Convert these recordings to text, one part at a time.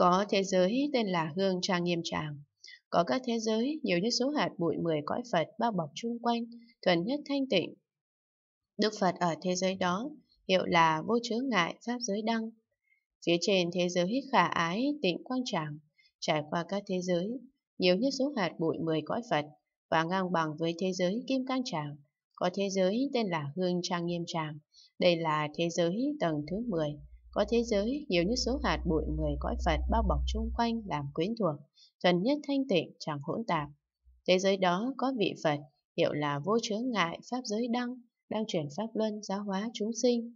Có thế giới tên là Hương Trang Nghiêm Tràng. Có các thế giới nhiều như số hạt bụi mười cõi Phật bao bọc chung quanh, thuần nhất thanh tịnh. Đức Phật ở thế giới đó, hiệu là vô chướng ngại Pháp giới đăng. Phía trên thế giới khả ái tịnh quang tràng, trải qua các thế giới, nhiều như số hạt bụi mười cõi Phật và ngang bằng với thế giới kim cang tràng. Có thế giới tên là Hương Trang Nghiêm Tràng, đây là thế giới tầng thứ 10 có thế giới, nhiều như số hạt bụi mười cõi Phật bao bọc chung quanh làm quyến thuộc, thuần nhất thanh tịnh chẳng hỗn tạp. Thế giới đó có vị Phật, hiệu là vô chướng ngại Pháp giới đăng, đang chuyển Pháp luân giáo hóa chúng sinh.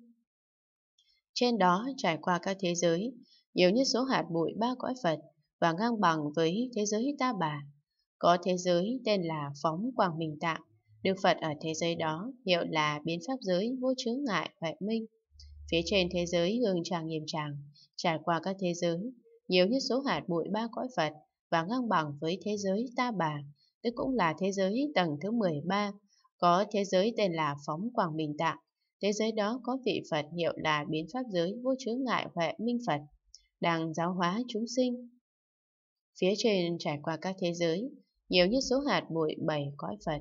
Trên đó trải qua các thế giới, nhiều như số hạt bụi ba cõi Phật và ngang bằng với thế giới ta bà. Có thế giới tên là Phóng Quảng Minh Tạng, Đức Phật ở thế giới đó hiệu là biến pháp giới vô chướng ngại huệ minh. Phía trên thế giới hương tràng nghiêm tràng, trải qua các thế giới, nhiều nhất số hạt bụi ba cõi Phật và ngang bằng với thế giới ta bà, tức cũng là thế giới tầng thứ 13, có thế giới tên là Phóng Quảng Bình Tạng. Thế giới đó có vị Phật hiệu là Biến Pháp Giới Vô Chướng Ngại Huệ Minh Phật, đang giáo hóa chúng sinh. Phía trên trải qua các thế giới, nhiều nhất số hạt bụi bảy cõi Phật.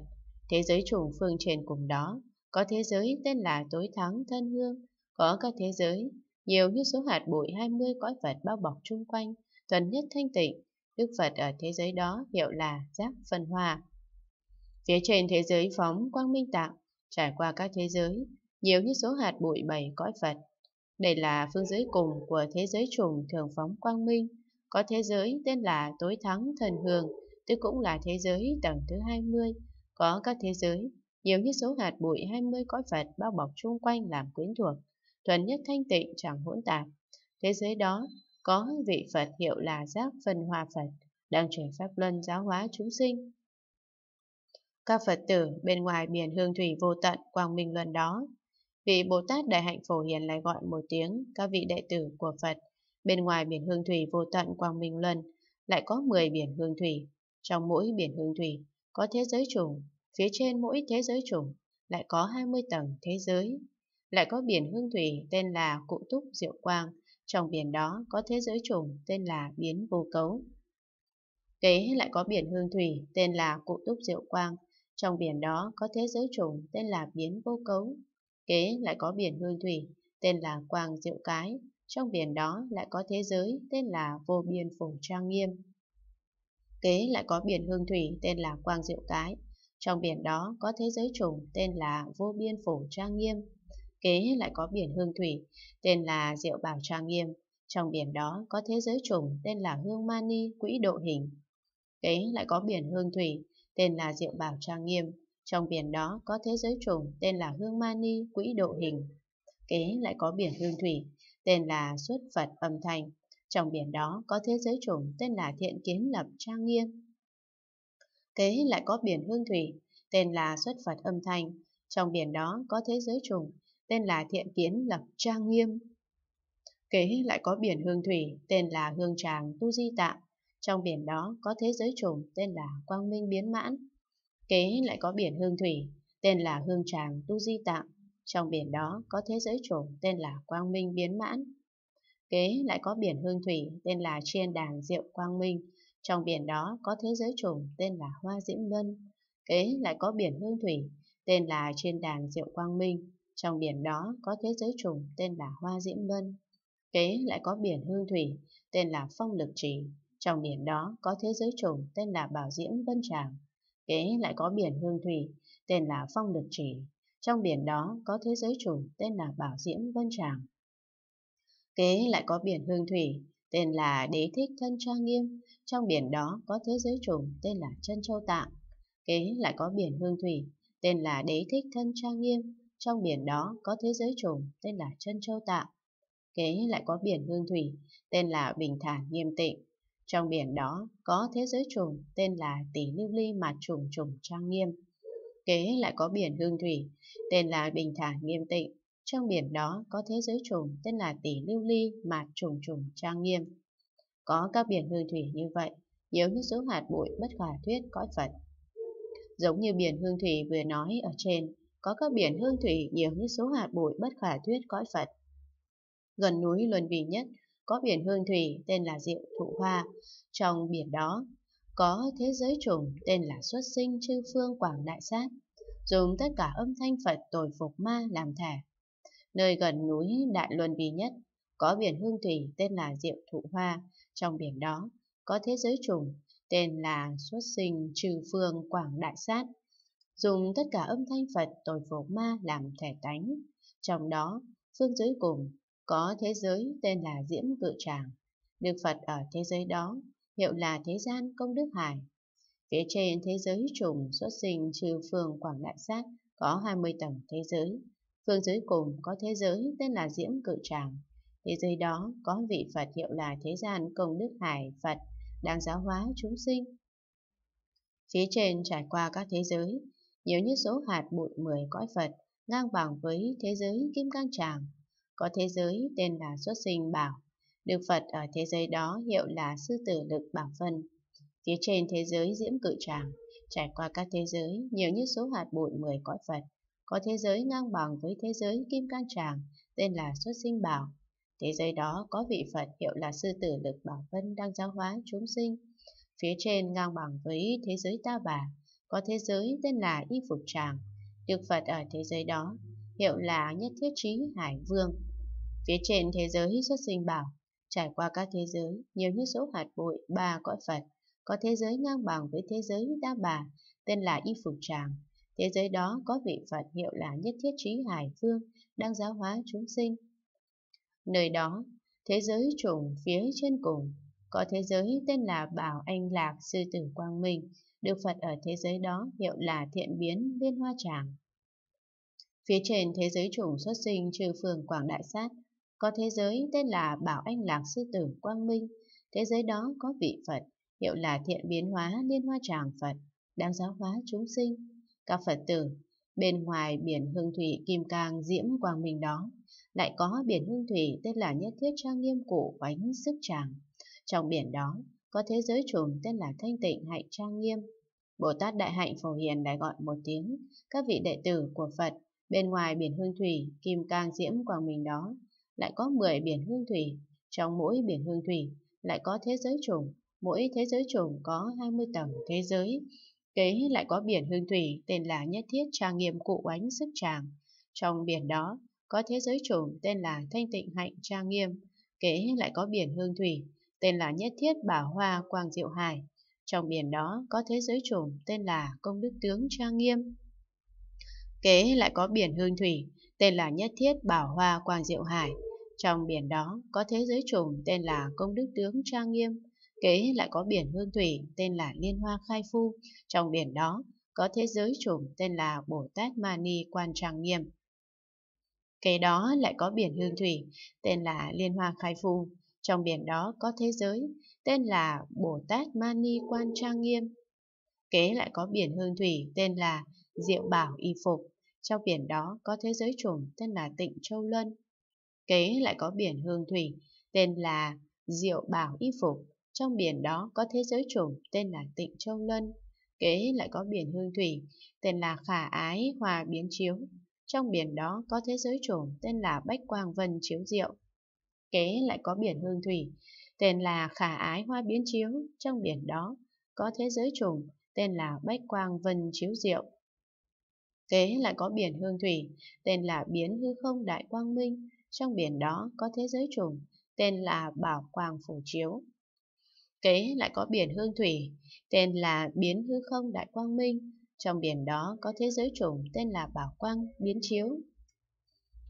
Thế giới trùng phương trên cùng đó, có thế giới tên là Tối Thắng Thân Hương, có các thế giới, nhiều như số hạt bụi 20 cõi Phật bao bọc chung quanh, thuần nhất thanh tịnh, Đức Phật ở thế giới đó hiệu là giác phân hòa. Phía trên thế giới phóng quang minh tạng trải qua các thế giới, nhiều như số hạt bụi bảy cõi Phật. Đây là phương giới cùng của thế giới trùng thường phóng quang minh, có thế giới tên là tối thắng thần hường, tức cũng là thế giới tầng thứ 20, có các thế giới, nhiều như số hạt bụi 20 cõi Phật bao bọc chung quanh làm quyến thuộc, thuần nhất thanh tịnh chẳng hỗn tạp. Thế giới đó có vị Phật hiệu là Giác Phân hòa Phật, đang chuyển pháp luân giáo hóa chúng sinh. Các Phật tử bên ngoài biển hương thủy vô tận quang minh luân đó, vị Bồ Tát Đại Hạnh Phổ Hiền lại gọi một tiếng các vị đệ tử của Phật. Bên ngoài biển hương thủy vô tận quang minh luân lại có 10 biển hương thủy. Trong mỗi biển hương thủy có thế giới chủng, phía trên mỗi thế giới chủng lại có 20 tầng thế giới lại có biển hương thủy tên là Cụ Túc Diệu Quang, trong biển đó có thế giới trùng tên là Biến Vô Cấu. Kế lại có biển hương thủy tên là Cụ Túc Diệu Quang, trong biển đó có thế giới trùng tên là Biến Vô Cấu. Kế lại có biển hương thủy tên là Quang Diệu Cái, trong biển đó lại có thế giới tên là Vô Biên Phổ Trang Nghiêm. Kế lại có biển hương thủy tên là Quang Diệu Cái, trong biển đó có thế giới trùng tên là Vô Biên Phổ Trang Nghiêm kế lại có biển hương thủy, tên là Diệu Bảo Trang Nghiêm. Trong biển đó có thế giới trùng tên là Hương Mani Quỹ Độ Hình. Kế lại có biển hương thủy, tên là Diệu Bảo Trang Nghiêm. Trong biển đó có thế giới trùng tên là Hương Mani Quỹ Độ Hình. Kế lại có biển hương thủy, tên là Xuất Phật Âm Thanh. Trong biển đó có thế giới trùng tên là Thiện Kiến Lập Trang Nghiêm. Kế lại có biển hương thủy, tên là Xuất Phật Âm Thanh. Trong biển đó có thế giới trùng tên là Thiện Kiến Lập Trang Nghiêm. Kế lại có biển Hương Thủy, tên là Hương Tràng Tu Di Tạng. Trong biển đó có thế giới trùng tên là Quang Minh Biến Mãn. Kế lại có biển Hương Thủy, tên là Hương Tràng Tu Di Tạng. Trong biển đó có thế giới trùng tên là Quang Minh Biến Mãn. Kế lại có biển Hương Thủy, tên là Chiên đàng Diệu Quang Minh. Trong biển đó có thế giới trùng tên là Hoa Diễm Ngân. Kế lại có biển Hương Thủy, tên là Chiên đàng Diệu Quang Minh. Trong biển đó có thế giới trùng tên là Hoa Diễm Ngân. Kế lại có biển hương thủy tên là Phong Lực Trì. Trong biển đó có thế giới trùng tên là Bảo Diễm Vân Tràng. Kế lại có biển hương thủy tên là Phong Lực Trì. Trong biển đó có thế giới trùng tên là Bảo Diễm Vân Tràng. Kế lại có biển hương thủy tên là Đế Thích Thân Trang Nghiêm. Trong biển đó có thế giới trùng tên là Chân Châu Tạng. Kế lại có biển hương thủy tên là Đế Thích Thân Trang Nghiêm. Trong biển đó có thế giới trùng tên là Chân Châu tạng Kế lại có biển Hương Thủy tên là Bình Thản Nghiêm Tịnh. Trong biển đó có thế giới trùng tên là Tỷ Lưu Ly Mạt Trùng Trùng Trang Nghiêm. Kế lại có biển Hương Thủy tên là Bình Thản Nghiêm Tịnh. Trong biển đó có thế giới trùng tên là Tỷ Lưu Ly Mạt Trùng Trùng Trang Nghiêm. Có các biển hương thủy như vậy, nếu như số hạt bụi bất khả thuyết cõi Phật. Giống như biển hương thủy vừa nói ở trên, có các biển hương thủy nhiều như số hạt bụi bất khả thuyết cõi Phật. Gần núi Luân Vì nhất, có biển hương thủy tên là Diệu Thụ Hoa. Trong biển đó, có thế giới trùng tên là Xuất Sinh Chư Phương Quảng Đại Sát, dùng tất cả âm thanh Phật tồi phục ma làm thể. Nơi gần núi Đại Luân Vì nhất, có biển hương thủy tên là Diệu Thụ Hoa. Trong biển đó, có thế giới trùng tên là Xuất Sinh Trừ Phương Quảng Đại Sát dùng tất cả âm thanh Phật tội phục ma làm thể tánh. Trong đó, phương dưới cùng có thế giới tên là Diễm Cự Tràng. được Phật ở thế giới đó hiệu là thế gian công đức hải. Phía trên thế giới trùng xuất sinh trừ phường Quảng Đại Sát có 20 tầng thế giới. Phương dưới cùng có thế giới tên là Diễm Cự Tràng. Thế giới đó có vị Phật hiệu là thế gian công đức hải Phật đang giáo hóa chúng sinh. Phía trên trải qua các thế giới nhiều như số hạt bụi mười cõi Phật, ngang bằng với thế giới Kim Cang Tràng. Có thế giới tên là Xuất Sinh Bảo, được Phật ở thế giới đó hiệu là Sư Tử Lực Bảo Phân. Phía trên thế giới Diễm Cự Tràng, trải qua các thế giới, nhiều như số hạt bụi mười cõi Phật, có thế giới ngang bằng với thế giới Kim Cang Tràng, tên là Xuất Sinh Bảo. Thế giới đó có vị Phật hiệu là Sư Tử Lực Bảo phân đang giáo hóa chúng sinh. Phía trên ngang bằng với thế giới Ta Bà, có thế giới tên là Y Phục Tràng. Đức Phật ở thế giới đó, hiệu là Nhất Thiết Trí Hải Vương. Phía trên thế giới xuất sinh bảo, trải qua các thế giới, nhiều như số hạt bụi, ba cõi Phật, có thế giới ngang bằng với thế giới đa bà, tên là Y Phục Tràng. Thế giới đó có vị Phật hiệu là Nhất Thiết Trí Hải Vương, đang giáo hóa chúng sinh. Nơi đó, thế giới trùng phía trên cùng, có thế giới tên là Bảo Anh Lạc Sư Tử Quang Minh, được Phật ở thế giới đó hiệu là thiện biến liên hoa tràng. Phía trên thế giới chủng xuất sinh trừ phường Quảng Đại Sát, có thế giới tên là Bảo Anh Lạc Sư Tử Quang Minh, thế giới đó có vị Phật, hiệu là thiện biến hóa liên hoa tràng Phật, đang giáo hóa chúng sinh. Các Phật tử, bên ngoài biển hương thủy kim cang diễm quang minh đó, lại có biển hương thủy tên là nhất thiết trang nghiêm cụ oánh sức tràng. Trong biển đó, có thế giới trùm tên là Thanh Tịnh Hạnh Trang Nghiêm. Bồ Tát Đại Hạnh Phổ Hiền đại gọi một tiếng, các vị đệ tử của Phật, bên ngoài biển hương thủy, kim cang diễm quang mình đó, lại có 10 biển hương thủy, trong mỗi biển hương thủy lại có thế giới trùng, mỗi thế giới trùng có 20 tầng thế giới. Kế lại có biển hương thủy tên là Nhất Thiết Trang Nghiêm Cụ Oánh Sức Tràng. Trong biển đó có thế giới trùng tên là Thanh Tịnh Hạnh Trang Nghiêm. Kế lại có biển hương thủy tên là Nhất Thiết Bà Hoa Quang Diệu Hải. Trong biển đó có thế giới trùng tên là Công Đức Tướng Trang Nghiêm. Kế lại có biển Hương Thủy, tên là Nhất Thiết bảo Hoa Quang Diệu Hải. Trong biển đó có thế giới trùng tên là Công Đức Tướng Trang Nghiêm. Kế lại có biển Hương Thủy, tên là Liên Hoa Khai Phu. Trong biển đó có thế giới trùng tên là Bồ Tát Mani Quan Trang Nghiêm. Kế đó lại có biển hương thủy, tên là Liên Hoa Khai Phu. Trong biển đó có thế giới tên là Bồ Tát Mani Quan Trang Nghiêm. Kế lại có biển hương thủy tên là Diệu Bảo Y Phục. Trong biển đó có thế giới trùng tên là Tịnh Châu Lân. Kế lại có biển hương thủy tên là Diệu Bảo Y Phục. Trong biển đó có thế giới trùng tên là Tịnh Châu Lân. Kế lại có biển hương thủy tên là Khả Ái Hòa Biến Chiếu. Trong biển đó có thế giới trùng tên là Bách Quang Vân Chiếu Diệu kế lại có biển hương thủy, tên là khả ái hoa biến chiếu, trong biển đó có thế giới trùng, tên là bách quang vân chiếu diệu. Kế lại có biển hương thủy, tên là biến hư không đại quang minh, trong biển đó có thế giới trùng, tên là bảo quang phủ chiếu. Kế lại có biển hương thủy, tên là biến hư không đại quang minh, trong biển đó có thế giới trùng tên là bảo quang biến chiếu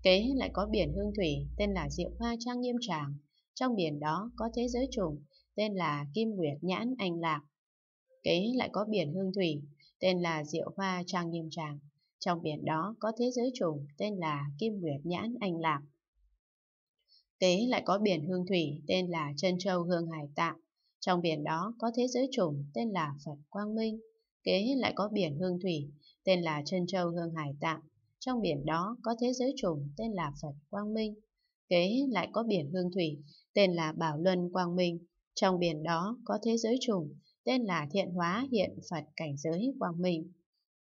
Kế lại có biển hương thủy tên là Diệu Hoa Trang Nghiêm Tràng. Trong biển đó có thế giới trùng tên là Kim Nguyệt Nhãn Anh Lạc. Kế lại có biển hương thủy tên là Diệu Hoa Trang Nghiêm Tràng. Trong biển đó có thế giới trùng tên là Kim Nguyệt Nhãn Anh Lạc. Kế lại có biển hương thủy tên là Trân Châu Hương Hải Tạng. Trong biển đó có thế giới trùng tên là Phật Quang Minh. Kế lại có biển hương thủy tên là Trân Châu Hương Hải Tạng. Trong biển đó có thế giới trùng tên là Phật Quang Minh, kế lại có biển Hương Thủy tên là Bảo Luân Quang Minh. Trong biển đó có thế giới trùng tên là Thiện Hóa Hiện Phật Cảnh Giới Quang Minh.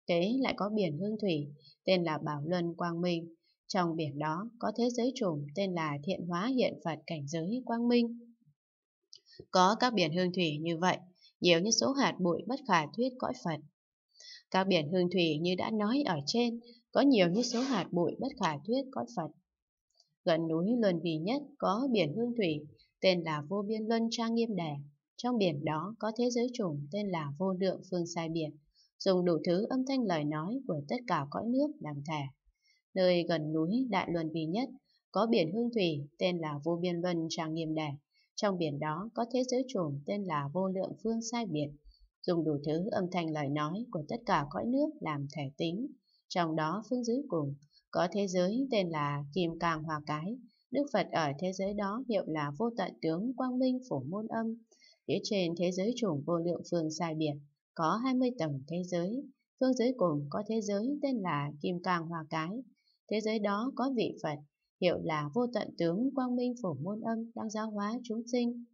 Kế lại có biển Hương Thủy tên là Bảo Luân Quang Minh. Trong biển đó có thế giới trùng tên là Thiện Hóa Hiện Phật Cảnh Giới Quang Minh. Có các biển hương thủy như vậy, nhiều như số hạt bụi bất khả thuyết cõi Phật. Các biển hương thủy như đã nói ở trên có nhiều như số hạt bụi bất khả thuyết có Phật. Gần núi Luân Vì nhất có biển hương thủy, tên là Vô Biên Luân Trang Nghiêm Đẻ. Trong biển đó có thế giới trùng tên là Vô Lượng Phương Sai Biển, dùng đủ thứ âm thanh lời nói của tất cả cõi nước làm thẻ Nơi gần núi Đại Luân Vì nhất có biển hương thủy tên là Vô Biên Luân Trang Nghiêm Đẻ. Trong biển đó có thế giới trùng tên là Vô Lượng Phương Sai Biển, dùng đủ thứ âm thanh lời nói của tất cả cõi nước làm thể tính trong đó phương dưới cùng có thế giới tên là Kim Càng Hòa Cái. Đức Phật ở thế giới đó hiệu là vô tận tướng Quang Minh Phổ Môn Âm. Phía trên thế giới chủng vô lượng phương sai biệt, có 20 tầng thế giới. Phương dưới cùng có thế giới tên là Kim Càng Hòa Cái. Thế giới đó có vị Phật, hiệu là vô tận tướng Quang Minh Phổ Môn Âm đang giáo hóa chúng sinh.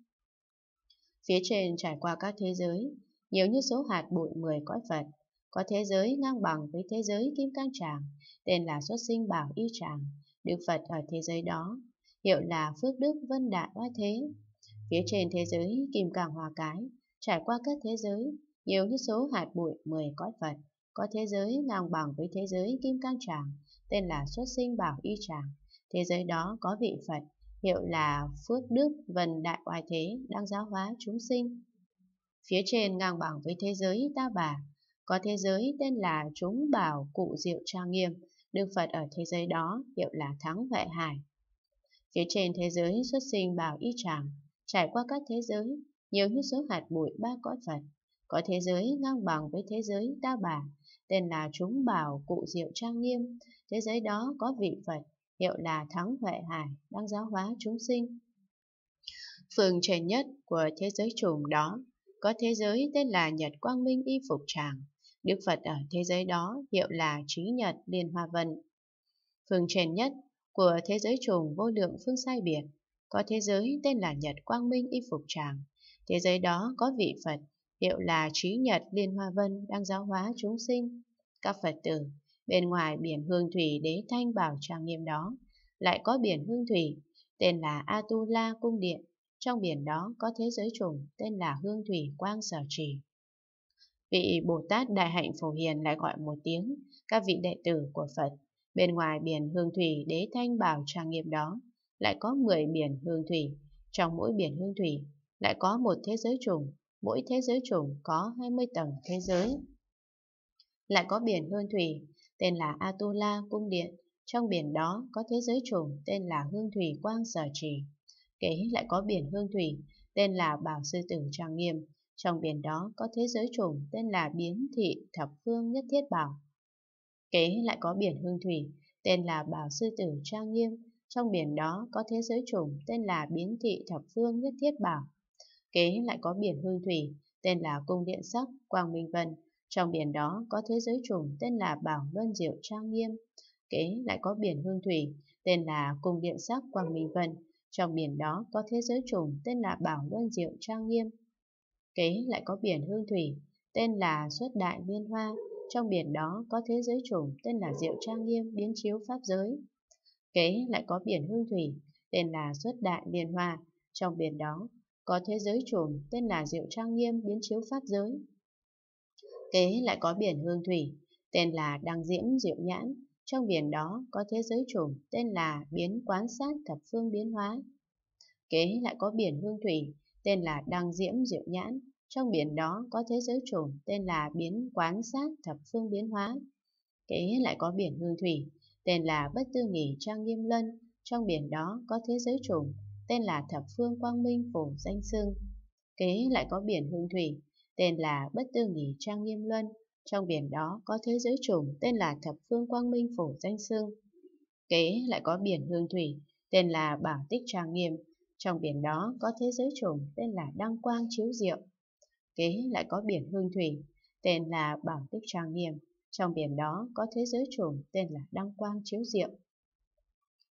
Phía trên trải qua các thế giới, nhiều như số hạt bụi 10 cõi Phật, có thế giới ngang bằng với thế giới Kim Cang Tràng, tên là xuất sinh Bảo Y Tràng, Đức Phật ở thế giới đó, hiệu là Phước Đức Vân Đại Oai Thế. Phía trên thế giới Kim Cang Hòa Cái, trải qua các thế giới, nhiều như số hạt bụi 10 cõi Phật, có thế giới ngang bằng với thế giới Kim Cang Tràng, tên là xuất sinh Bảo Y Tràng. Thế giới đó có vị Phật, hiệu là Phước Đức Vân Đại Oai Thế đang giáo hóa chúng sinh. Phía trên ngang bằng với thế giới Ta Bà, có thế giới tên là chúng Bảo Cụ Diệu Trang Nghiêm, Đức Phật ở thế giới đó hiệu là Thắng Vệ Hải. Phía trên thế giới xuất sinh Bảo Y Tràng, trải qua các thế giới, nhiều như số hạt bụi ba cõi Phật. Có thế giới ngang bằng với thế giới Ta Bà, tên là chúng Bảo Cụ Diệu Trang Nghiêm, thế giới đó có vị Phật, hiệu là Thắng Huệ Hải, đang giáo hóa chúng sinh. Phường trời nhất của thế giới trùm đó, có thế giới tên là Nhật Quang Minh Y Phục Tràng, Đức Phật ở thế giới đó hiệu là Trí Nhật Liên Hoa Vân. Phương truyền nhất của thế giới trùng vô lượng phương sai biệt, có thế giới tên là Nhật Quang Minh Y Phục Tràng. Thế giới đó có vị Phật, hiệu là Trí Nhật Liên Hoa Vân đang giáo hóa chúng sinh. Các Phật tử, bên ngoài biển hương thủy đế thanh bảo Tràng nghiêm đó, lại có biển hương thủy, tên là Atula Cung Điện. Trong biển đó có thế giới trùng tên là Hương Thủy Quang Sở Trì vị Bồ Tát Đại Hạnh Phổ Hiền lại gọi một tiếng các vị đệ tử của Phật. Bên ngoài biển hương thủy đế thanh bảo trang nghiêm đó lại có 10 biển hương thủy. Trong mỗi biển hương thủy lại có một thế giới trùng, mỗi thế giới trùng có 20 tầng thế giới. Lại có biển hương thủy tên là Atula Cung Điện, trong biển đó có thế giới trùng tên là Hương Thủy Quang Sở Trì. Kế lại có biển Hương Thủy tên là Bảo Sư Tử Trang Nghiêm, trong biển đó có thế giới trùng tên là Biến Thị Thập Phương Nhất Thiết Bảo. Kế lại có biển Hương Thủy, tên là Bảo Sư Tử Trang Nghiêm. Trong biển đó có thế giới trùng tên là Biến Thị Thập Phương Nhất Thiết Bảo. Kế lại có biển Hương Thủy, tên là Cung Điện Sắc, Quang Minh Vân. Trong biển đó có thế giới trùng tên là Bảo Luân Diệu Trang Nghiêm. Kế lại có biển Hương Thủy, tên là Cung Điện Sắc, Quang Minh Vân. Trong biển đó có thế giới trùng tên là Bảo Luân Diệu Trang Nghiêm. Kế lại có biển hương thủy, tên là Xuất Đại Biên Hoa, trong biển đó có thế giới chủng tên là Diệu Trang Nghiêm biến chiếu pháp giới. Kế lại có biển hương thủy, tên là Xuất Đại Biên Hoa, trong biển đó có thế giới chủng tên là Diệu Trang Nghiêm biến chiếu pháp giới. Kế lại có biển hương thủy, tên là Đăng Diễm Diệu Nhãn, trong biển đó có thế giới chủng tên là Biến Quán Sát Thập Phương Biến Hóa. Kế lại có biển hương thủy, tên là Đăng Diễm Diệu Nhãn. Trong biển đó có thế giới trùng tên là Biến Quán Sát Thập Phương Biến Hóa. Kế lại có biển hương thủy, tên là Bất Tư Nghỉ Trang Nghiêm Lân. Trong biển đó có thế giới trùng tên là Thập Phương Quang Minh Phổ Danh Sương. Kế lại có biển hương thủy, tên là Bất Tư Nghỉ Trang Nghiêm lân Trong biển đó có thế giới trùng tên là Thập Phương Quang Minh Phổ Danh Sương. Kế lại có biển hương thủy, tên là Bảo Tích Trang Nghiêm. Trong biển đó có thế giới trùng tên là Đăng Quang Chiếu Diệu. Kế lại có biển Hương Thủy, tên là Bảo Tích Trang Nghiêm. Trong biển đó có thế giới trùng tên là Đăng Quang Chiếu Diệu.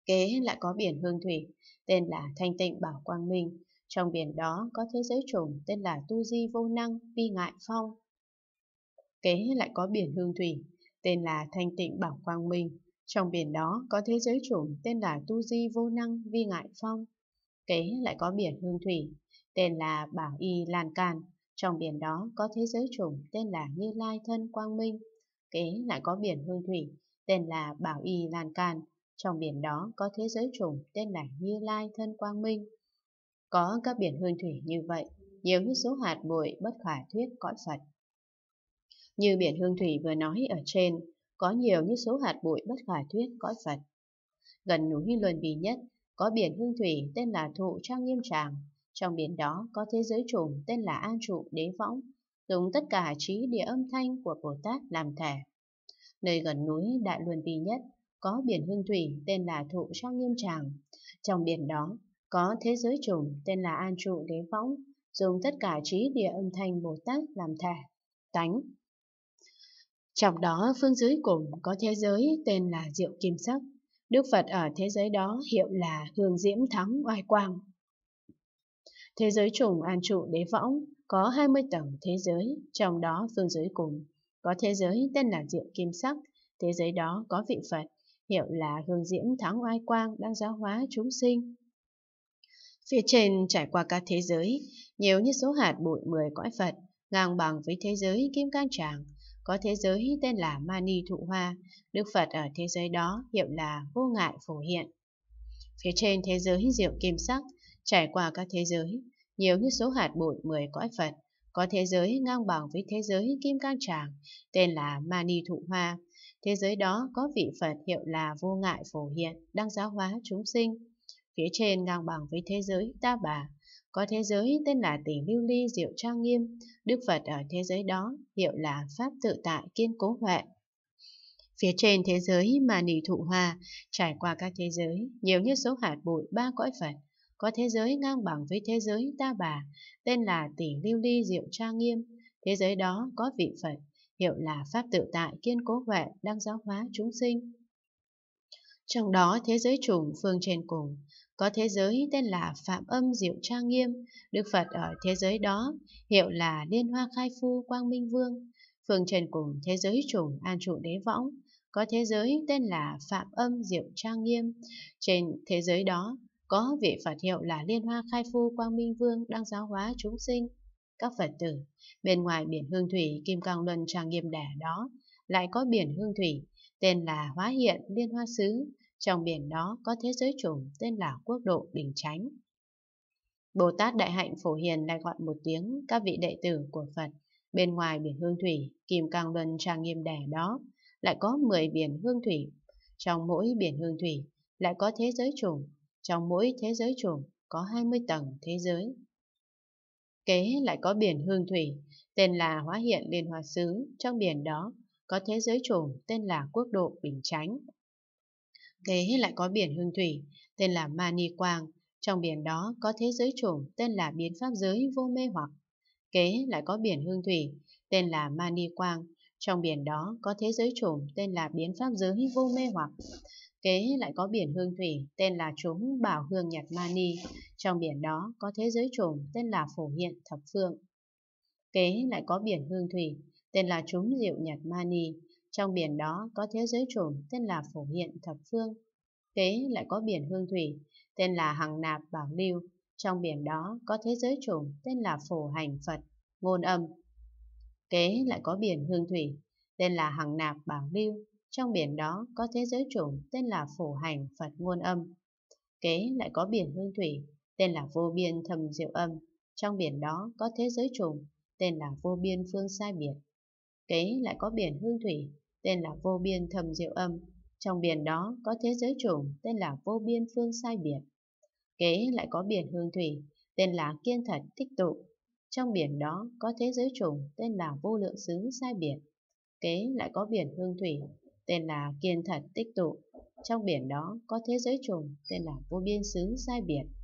Kế lại có biển Hương Thủy, tên là Thanh Tịnh Bảo Quang Minh. Trong biển đó có thế giới trùng tên là Tu Di Vô Năng Vi Ngại Phong. Kế lại có biển Hương Thủy, tên là Thanh Tịnh Bảo Quang Minh. Trong biển đó có thế giới trùng tên là Tu Di Vô Năng Vi Ngại Phong kế lại có biển hương thủy, tên là Bảo Y Lan Can. Trong biển đó có thế giới trùng tên là Như Lai Thân Quang Minh. Kế lại có biển hương thủy, tên là Bảo Y Lan Can. Trong biển đó có thế giới trùng tên là Như Lai Thân Quang Minh. Có các biển hương thủy như vậy, nhiều như số hạt bụi bất khả thuyết cõi Phật. Như biển hương thủy vừa nói ở trên, có nhiều như số hạt bụi bất khả thuyết cõi Phật. Gần núi Luân Bì nhất có biển hương thủy tên là Thụ Trang Nghiêm Tràng, trong biển đó có thế giới trùng tên là An Trụ Đế Võng, dùng tất cả trí địa âm thanh của Bồ Tát làm thẻ Nơi gần núi Đại Luân Vi nhất có biển hương thủy tên là Thụ Trang Nghiêm Tràng, trong biển đó có thế giới trùng tên là An Trụ Đế Võng, dùng tất cả trí địa âm thanh Bồ Tát làm thẻ tánh. Trong đó phương dưới cùng có thế giới tên là Diệu Kim Sắc, Đức Phật ở thế giới đó hiệu là Hương Diễm Thắng Oai Quang. Thế giới trùng an trụ đế võng có 20 tầng thế giới, trong đó phương giới cùng. Có thế giới tên là Diệu Kim Sắc, thế giới đó có vị Phật, hiệu là Hương Diễm Thắng Oai Quang đang giáo hóa chúng sinh. Phía trên trải qua các thế giới, nhiều như số hạt bụi 10 cõi Phật, ngang bằng với thế giới Kim Cang Tràng, có thế giới tên là Mani Thụ Hoa, Đức Phật ở thế giới đó hiệu là Vô Ngại Phổ Hiện. Phía trên thế giới diệu kim sắc, trải qua các thế giới, nhiều như số hạt bụi 10 cõi Phật, có thế giới ngang bằng với thế giới kim cang tràng, tên là Mani Thụ Hoa. Thế giới đó có vị Phật hiệu là Vô Ngại Phổ Hiện, đang giáo hóa chúng sinh. Phía trên ngang bằng với thế giới Ta Bà, có thế giới tên là tỉnh lưu ly diệu trang nghiêm, Đức Phật ở thế giới đó hiệu là Pháp tự tại kiên cố huệ. Phía trên thế giới mà nỉ thụ hòa, trải qua các thế giới, nhiều như số hạt bụi ba cõi Phật, có thế giới ngang bằng với thế giới ta bà, tên là tỉnh lưu ly diệu trang nghiêm. Thế giới đó có vị Phật, hiệu là Pháp tự tại kiên cố huệ đang giáo hóa chúng sinh. Trong đó thế giới trùng phương trên cùng, có thế giới tên là Phạm Âm Diệu Trang Nghiêm, Đức Phật ở thế giới đó, hiệu là Liên Hoa Khai Phu Quang Minh Vương, phường trần cùng thế giới trùng An Trụ Đế Võng, có thế giới tên là Phạm Âm Diệu Trang Nghiêm. Trên thế giới đó, có vị Phật hiệu là Liên Hoa Khai Phu Quang Minh Vương đang giáo hóa chúng sinh. Các Phật tử, bên ngoài biển hương thủy Kim Cang Luân Trang Nghiêm Đẻ đó, lại có biển hương thủy, tên là Hóa Hiện Liên Hoa Sứ, trong biển đó có thế giới trùng tên là quốc độ Bình Chánh. Bồ Tát Đại Hạnh Phổ Hiền lại gọi một tiếng các vị đệ tử của Phật. Bên ngoài biển hương thủy, Kim Cang Luân trang nghiêm đẻ đó, lại có 10 biển hương thủy. Trong mỗi biển hương thủy, lại có thế giới trùng. Trong mỗi thế giới trùng, có 20 tầng thế giới. Kế lại có biển hương thủy, tên là Hóa Hiện Liên Hoa Sứ. Trong biển đó, có thế giới trùng tên là Quốc độ Bình Chánh. Thế lại có biển hương thủy, tên là Mani Quang. Trong biển đó có thế giới chủng tên là biến pháp giới vô mê hoặc. Kế lại có biển hương thủy, tên là Mani Quang. Trong biển đó có thế giới chủng tên là biến pháp giới vô mê hoặc. Kế lại có biển hương thủy, tên là chúng bảo hương nhật Mani. Trong biển đó có thế giới chủng tên là phổ hiện thập phương. Kế lại có biển hương thủy, tên là chúng diệu nhật Mani. Trong biển đó có thế giới trùm tên là Phổ Hiện Thập Phương. Kế lại có biển Hương Thủy, tên là Hằng Nạp Bảo Lưu. Trong biển đó có thế giới trùm tên là Phổ Hành Phật, Ngôn Âm. Kế lại có biển Hương Thủy, tên là Hằng Nạp Bảo Lưu. Trong biển đó có thế giới trùm tên là Phổ Hành Phật Ngôn Âm. Kế lại có biển Hương Thủy, tên là Vô Biên Thầm Diệu Âm. Trong biển đó có thế giới trùm, tên là Vô Biên Phương Sai Biệt. Kế lại có biển Hương Thủy, tên là Vô Biên Thầm Diệu Âm. Trong biển đó có thế giới trùng tên là Vô Biên Phương Sai Biển. Kế lại có biển Hương Thủy, tên là Kiên Thật tích Tụ. Trong biển đó có thế giới trùng tên là Vô Lượng Xứ Sai Biển. Kế lại có biển Hương Thủy, tên là Kiên Thật Tích Tụ. Trong biển đó có thế giới trùng tên là Vô Biên Xứ Sai Biển.